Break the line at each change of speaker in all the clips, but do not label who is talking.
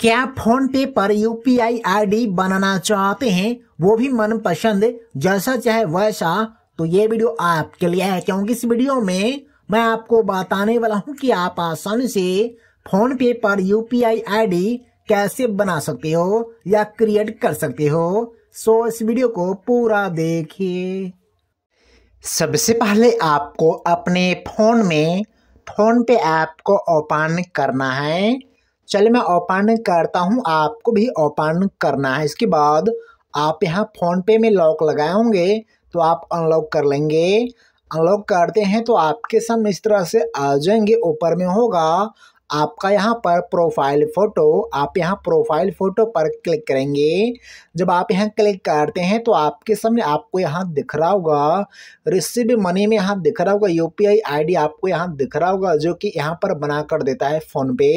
क्या फोन पे पर यूपीआई आईडी बनाना चाहते हैं वो भी मन पसंद जैसा चाहे वैसा तो ये वीडियो आपके लिए है क्योंकि इस वीडियो में मैं आपको बताने वाला हूँ कि आप आसानी से फोन पे पर यूपीआई आईडी कैसे बना सकते हो या क्रिएट कर सकते हो सो इस वीडियो को पूरा देखिए सबसे पहले आपको अपने फोन में फोन पे ऐप को ओपन करना है चलिए मैं ओपन करता हूँ आपको भी ओपन करना है इसके बाद आप यहाँ फ़ोनपे में लॉक लगाए होंगे तो आप अनलॉक कर लेंगे अनलॉक करते हैं तो आपके सामने इस तरह से आ जाएंगे ऊपर में होगा आपका यहाँ पर प्रोफाइल फ़ोटो आप यहाँ प्रोफाइल फ़ोटो पर क्लिक करेंगे जब आप यहाँ क्लिक करते हैं तो आपके सामने आपको यहाँ दिख रहा होगा रिसीव मनी में यहाँ दिख रहा होगा यूपीआई आईडी आपको यहाँ दिख रहा होगा जो कि यहाँ पर बना कर देता है फ़ोनपे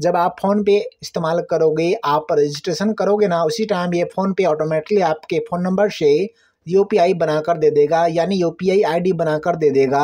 जब आप फ़ोनपे इस्तेमाल करोगे आप रजिस्ट्रेशन करोगे ना उसी टाइम ये फ़ोनपे ऑटोमेटिकली आपके फ़ोन नंबर से यूपीआई बनाकर दे देगा यानी यूपीआई आईडी बनाकर दे देगा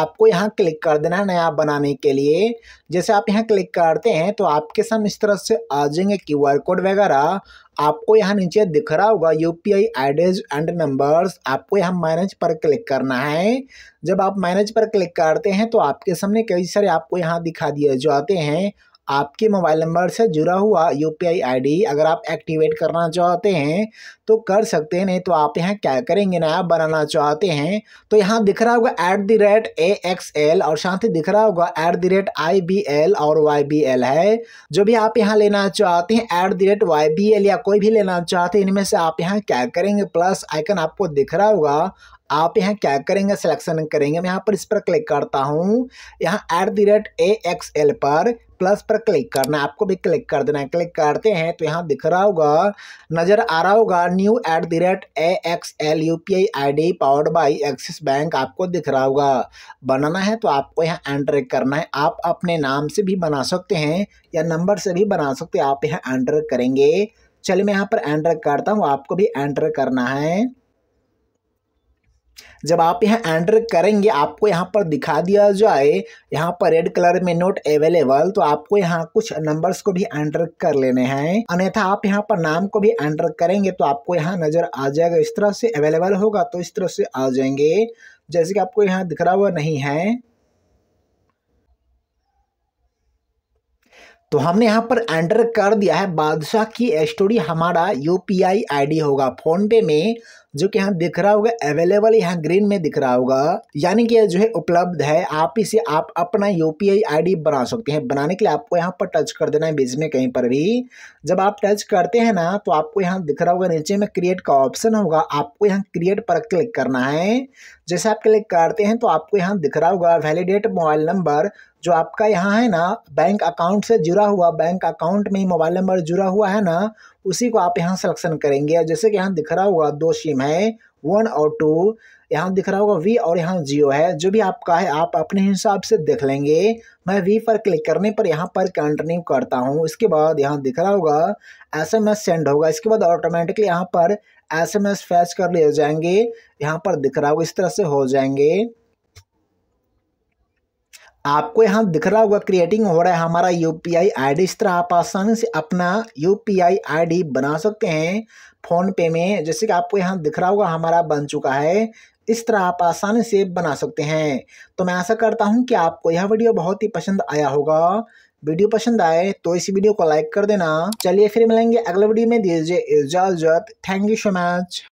आपको यहाँ क्लिक कर देना है नया बनाने के लिए जैसे आप यहाँ क्लिक करते हैं तो आपके सामने इस तरह से आ जाएंगे क्यू कोड वगैरह आपको यहाँ नीचे दिख रहा होगा U P I IDs and numbers आपको यहाँ मैनेज पर क्लिक करना है जब आप मैनेज पर क्लिक करते हैं तो आपके सामने कई सारे आपको यहाँ दिखा दिए जाते हैं आपके मोबाइल नंबर से जुड़ा हुआ यू पी अगर आप एक्टिवेट करना चाहते हैं तो कर सकते हैं नहीं तो आप यहाँ क्या करेंगे ना आप बनाना चाहते हैं तो यहाँ दिख रहा होगा at the rate A X L और साथ ही दिख रहा होगा at the rate I B L और वाई बी एल है जो भी आप यहाँ लेना चाहते हैं at the rate Y B L या कोई भी लेना चाहते हैं इनमें से आप यहाँ क्या करेंगे प्लस आइकन आपको दिख रहा होगा आप यहाँ क्या करेंगे सिलेक्शन करेंगे मैं यहाँ पर इस पर क्लिक करता हूँ यहाँ at the rate A X L पर प्लस पर क्लिक करना है आपको भी क्लिक कर देना है क्लिक करते हैं तो यहाँ दिख रहा होगा नज़र आ रहा होगा new at the rate A X L U P I I D powered by Axis bank आपको दिख रहा होगा बनाना है तो आपको यहाँ एंटर करना है आप अपने नाम से भी बना सकते हैं या नंबर से भी बना सकते हैं आप यहाँ एंटर करेंगे चलिए मैं यहाँ पर एंटर करता हूँ आपको भी एंटर करना है जब आप यहाँ एंटर करेंगे आपको यहाँ पर दिखा दिया जाए यहाँ पर रेड कलर में नोट अवेलेबल तो आपको यहाँ कुछ नंबर्स को भी एंटर कर लेने हैं अन्यथा आप यहाँ पर नाम को भी एंटर करेंगे तो आपको यहाँ नज़र आ जाएगा इस तरह से अवेलेबल होगा तो इस तरह से आ जाएंगे जैसे कि आपको यहाँ दिख रहा हुआ नहीं है तो हमने यहाँ पर एंटर कर दिया है बादशाह की स्टोरी हमारा यू पी आई आई होगा फ़ोनपे में जो कि यहाँ दिख रहा होगा अवेलेबल यहाँ ग्रीन में दिख रहा होगा यानी कि यह जो है उपलब्ध है आप इसे आप अपना यू पी आई आई बना सकते हैं बनाने के लिए आपको यहाँ पर टच कर देना है बीच में कहीं पर भी जब आप टच करते हैं ना तो आपको यहाँ दिख रहा होगा नीचे में क्रिएट का ऑप्शन होगा आपको यहाँ क्रिएट पर क्लिक करना है जैसे आप क्लिक करते हैं तो आपको यहाँ दिख रहा होगा वैलिडेट मोबाइल नंबर जो आपका यहाँ है ना बैंक अकाउंट से जुड़ा हुआ बैंक अकाउंट में ही मोबाइल नंबर जुड़ा हुआ है ना उसी को आप यहाँ सिलेक्शन करेंगे और जैसे कि यहाँ दिख रहा होगा दो सिम है वन और टू यहाँ दिख रहा होगा वी और यहाँ जियो है जो भी आपका है आप अपने हिसाब से देख लेंगे मैं वी पर क्लिक करने पर यहाँ पर कंटिन्यू करता हूँ इसके बाद यहाँ दिख रहा होगा एस सेंड होगा इसके बाद ऑटोमेटिकली यहाँ पर एस एस फैच कर लिए जाएंगे यहाँ पर दिख रहा होगा इस तरह से हो जाएंगे आपको यहाँ दिख रहा होगा क्रिएटिंग हो रहा है हमारा U P I I D इस तरह आप आसानी से अपना U P I I D बना सकते हैं फ़ोनपे में जैसे कि आपको यहाँ दिख रहा होगा हमारा बन चुका है इस तरह आप आसानी से बना सकते हैं तो मैं ऐसा करता हूँ कि आपको यह वीडियो बहुत ही पसंद आया होगा वीडियो पसंद आए तो इस वीडियो को लाइक कर देना चलिए फिर मिलेंगे अगले वीडियो में दीजिए इजाज़त थैंक यू सो मच